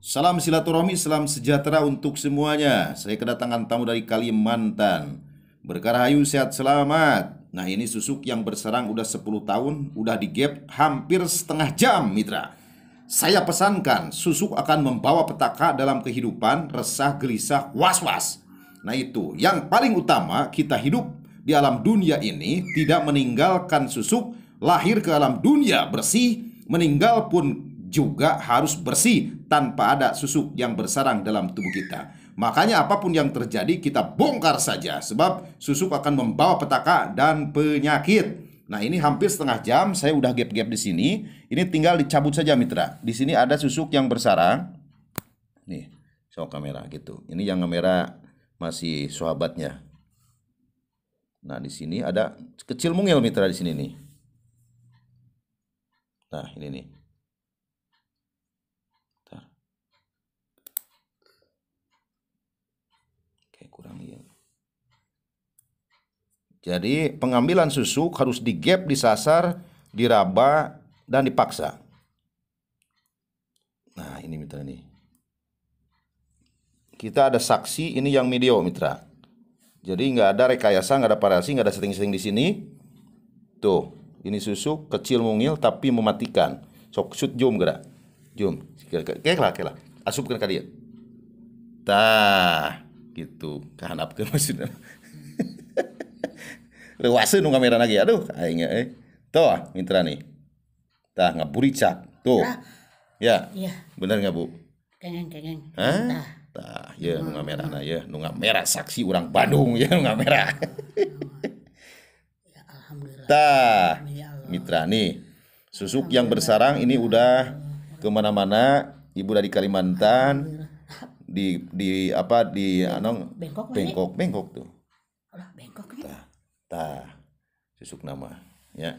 Salam silaturahmi, salam sejahtera untuk semuanya. Saya kedatangan tamu dari Kalimantan. Berkarahayu sehat selamat. Nah ini susuk yang berserang udah 10 tahun, udah di gap hampir setengah jam mitra. Saya pesankan, susuk akan membawa petaka dalam kehidupan, resah, gelisah, was-was. Nah itu, yang paling utama kita hidup di alam dunia ini tidak meninggalkan susuk, lahir ke alam dunia bersih, meninggal pun juga harus bersih tanpa ada susuk yang bersarang dalam tubuh kita. Makanya apapun yang terjadi kita bongkar saja sebab susuk akan membawa petaka dan penyakit. Nah, ini hampir setengah jam saya udah gap-gap di sini. Ini tinggal dicabut saja mitra. Di sini ada susuk yang bersarang. Nih, show kamera gitu. Ini yang kamera masih sahabatnya. Nah, di sini ada kecil mungil mitra di sini nih. Nah, ini nih. Jadi pengambilan susu harus digap, disasar, diraba, dan dipaksa. Nah ini mitra nih. Kita ada saksi ini yang medio mitra. Jadi nggak ada rekayasa, nggak ada parasi, nggak ada setting-setting di sini. Tuh, ini susu kecil mungil tapi mematikan. Sok shoot zoom gerak. Zoom. Oke lah, oke lah. Asupkan kalian. dia. Tah, gitu. Kehanapkan maksudnya. Lewasin nu kamera lagi. Aduh, aing eh. Tuh, ah, mitra nih. Tah cak Tuh. Ya. Iya. Bener nggak, Bu? Kengeng, kengeng. Hah? Tah, ya nu merah nah ya, nu merah saksi orang Bandung ya nu merah. Ya, ya alhamdulillah. Tah. Ya mitra nih. Susuk yang bersarang ini ya udah kemana-mana ibu dari Kalimantan di di apa di anong Bengkok Bengkok, Bengkok tuh Alah, bengkok nih. Tah, tah. Susuk nama, ya.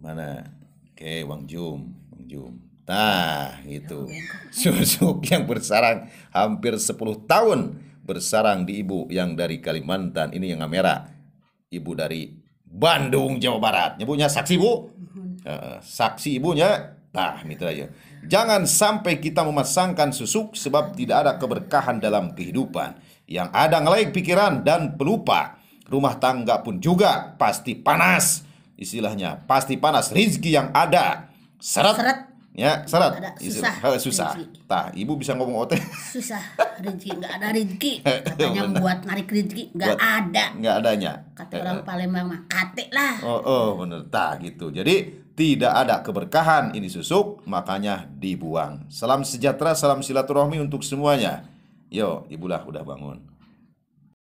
Mana? Oke, Wang Jum, Wang Jum. Tah, itu Susuk yang bersarang hampir 10 tahun bersarang di ibu yang dari Kalimantan. Ini yang merah. Ibu dari Bandung, Jawa Barat. Nyebutnya saksi, Bu. Uh, saksi ibunya. Tah, mitra gitu ya. Jangan sampai kita memasangkan susuk sebab tidak ada keberkahan dalam kehidupan yang ada ngelaik pikiran dan pelupa. Rumah tangga pun juga pasti panas. Istilahnya pasti panas rizki yang ada. Seret. seret. Ya, seret. Ada, susah. Istilah, susah. Rizki. Tah, ibu bisa ngomong ote. Susah rizki, nggak ada rizki. Iya, Katanya buat narik rizki nggak ada. Nggak adanya. Kata orang Palembang mah kate lah. Oh, oh, bener. Tah gitu. Jadi tidak ada keberkahan ini susuk makanya dibuang. Salam sejahtera, salam silaturahmi untuk semuanya. Yo, ibulah udah bangun.